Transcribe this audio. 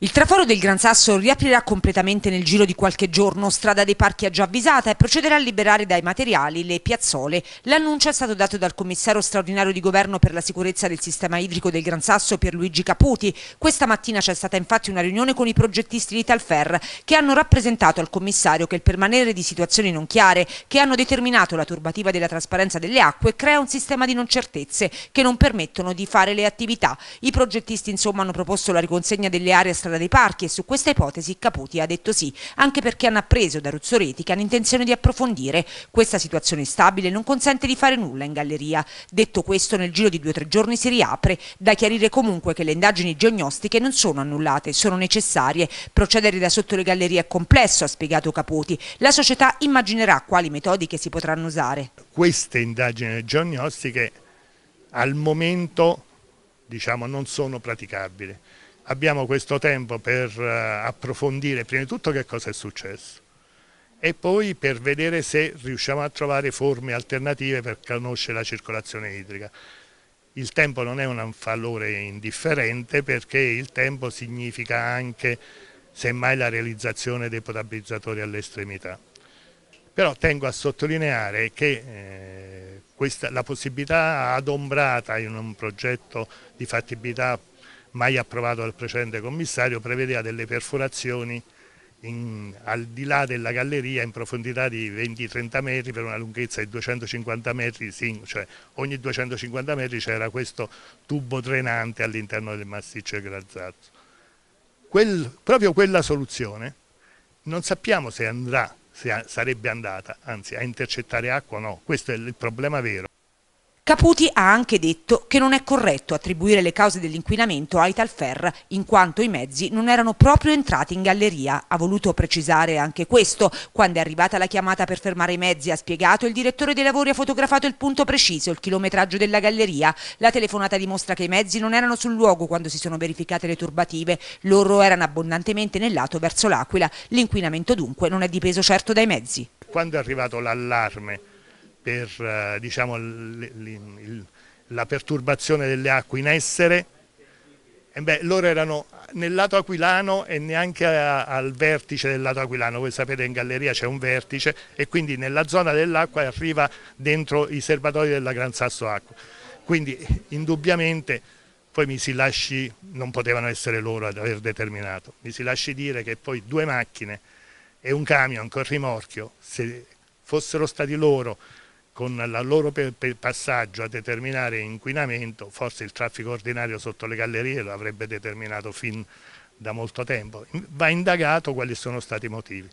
Il traforo del Gran Sasso riaprirà completamente nel giro di qualche giorno, strada dei parchi è già avvisata e procederà a liberare dai materiali le piazzole. L'annuncio è stato dato dal commissario straordinario di governo per la sicurezza del sistema idrico del Gran Sasso Pierluigi Caputi. Questa mattina c'è stata infatti una riunione con i progettisti di Talfer che hanno rappresentato al commissario che il permanere di situazioni non chiare che hanno determinato la turbativa della trasparenza delle acque crea un sistema di non certezze che non permettono di fare le attività. I progettisti insomma hanno proposto la riconsegna delle aree strategiche strada dei parchi e su questa ipotesi Caputi ha detto sì, anche perché hanno appreso da Ruzzoreti che hanno intenzione di approfondire. Questa situazione stabile non consente di fare nulla in galleria. Detto questo, nel giro di due o tre giorni si riapre, da chiarire comunque che le indagini geognostiche non sono annullate, sono necessarie. Procedere da sotto le gallerie è complesso, ha spiegato Caputi. La società immaginerà quali metodiche si potranno usare. Queste indagini geognostiche al momento diciamo, non sono praticabili abbiamo questo tempo per eh, approfondire prima di tutto che cosa è successo e poi per vedere se riusciamo a trovare forme alternative per conoscere la circolazione idrica. Il tempo non è un valore indifferente perché il tempo significa anche semmai la realizzazione dei potabilizzatori all'estremità. Però tengo a sottolineare che eh, questa, la possibilità adombrata in un progetto di fattibilità mai approvato dal precedente commissario, prevedeva delle perforazioni in, al di là della galleria in profondità di 20-30 metri per una lunghezza di 250 metri, sì, cioè ogni 250 metri c'era questo tubo drenante all'interno del massiccio Grazzazzo. Quel, proprio quella soluzione non sappiamo se andrà, se sarebbe andata, anzi a intercettare acqua o no, questo è il problema vero. Caputi ha anche detto che non è corretto attribuire le cause dell'inquinamento a Italfer, in quanto i mezzi non erano proprio entrati in galleria. Ha voluto precisare anche questo. Quando è arrivata la chiamata per fermare i mezzi, ha spiegato, il direttore dei lavori ha fotografato il punto preciso, il chilometraggio della galleria. La telefonata dimostra che i mezzi non erano sul luogo quando si sono verificate le turbative. Loro erano abbondantemente nel lato verso l'Aquila. L'inquinamento dunque non è dipeso certo dai mezzi. Quando è arrivato l'allarme per eh, diciamo, la perturbazione delle acque in essere, e beh, loro erano nel lato aquilano e neanche al vertice del lato aquilano, voi sapete in galleria c'è un vertice e quindi nella zona dell'acqua arriva dentro i serbatoi della Gran Sasso Acqua. Quindi indubbiamente poi mi si lasci, non potevano essere loro ad aver determinato, mi si lasci dire che poi due macchine e un camion con rimorchio, se fossero stati loro con il loro passaggio a determinare inquinamento, forse il traffico ordinario sotto le gallerie lo avrebbe determinato fin da molto tempo. Va indagato quali sono stati i motivi.